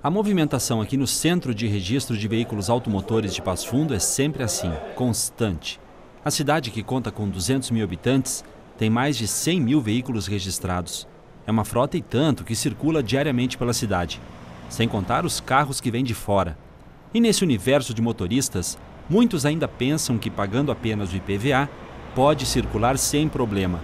A movimentação aqui no Centro de Registro de Veículos Automotores de Passo Fundo é sempre assim, constante. A cidade, que conta com 200 mil habitantes, tem mais de 100 mil veículos registrados. É uma frota e tanto que circula diariamente pela cidade, sem contar os carros que vêm de fora. E nesse universo de motoristas, muitos ainda pensam que pagando apenas o IPVA pode circular sem problema.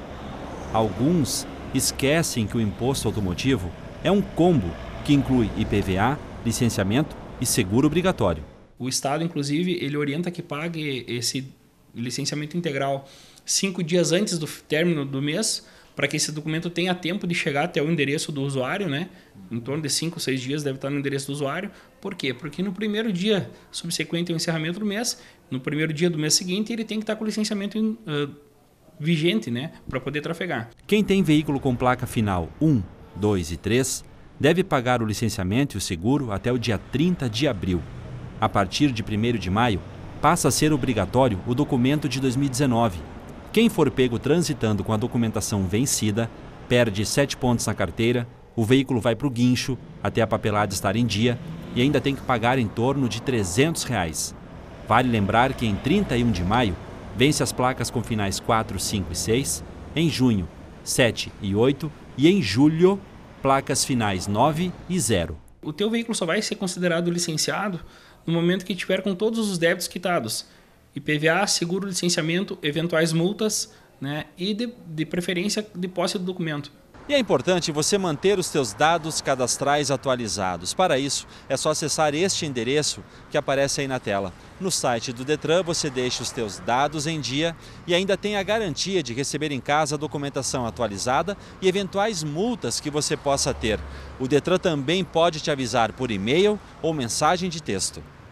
Alguns esquecem que o imposto automotivo é um combo que inclui IPVA, licenciamento e seguro obrigatório. O Estado, inclusive, ele orienta que pague esse licenciamento integral cinco dias antes do término do mês, para que esse documento tenha tempo de chegar até o endereço do usuário, né? Em torno de cinco, seis dias deve estar no endereço do usuário. Por quê? Porque no primeiro dia subsequente ao encerramento do mês, no primeiro dia do mês seguinte, ele tem que estar com o licenciamento uh, vigente, né? Para poder trafegar. Quem tem veículo com placa final 1, 2 e 3 deve pagar o licenciamento e o seguro até o dia 30 de abril. A partir de 1 de maio, passa a ser obrigatório o documento de 2019. Quem for pego transitando com a documentação vencida, perde 7 pontos na carteira, o veículo vai para o guincho até a papelada estar em dia e ainda tem que pagar em torno de R$ 300 reais. Vale lembrar que em 31 de maio, vence as placas com finais 4, 5 e 6, em junho, 7 e 8 e em julho, placas finais 9 e 0. O teu veículo só vai ser considerado licenciado no momento que tiver com todos os débitos quitados. IPVA, seguro, licenciamento, eventuais multas né, e, de, de preferência, de posse do documento. E é importante você manter os seus dados cadastrais atualizados. Para isso, é só acessar este endereço que aparece aí na tela. No site do Detran, você deixa os seus dados em dia e ainda tem a garantia de receber em casa a documentação atualizada e eventuais multas que você possa ter. O Detran também pode te avisar por e-mail ou mensagem de texto.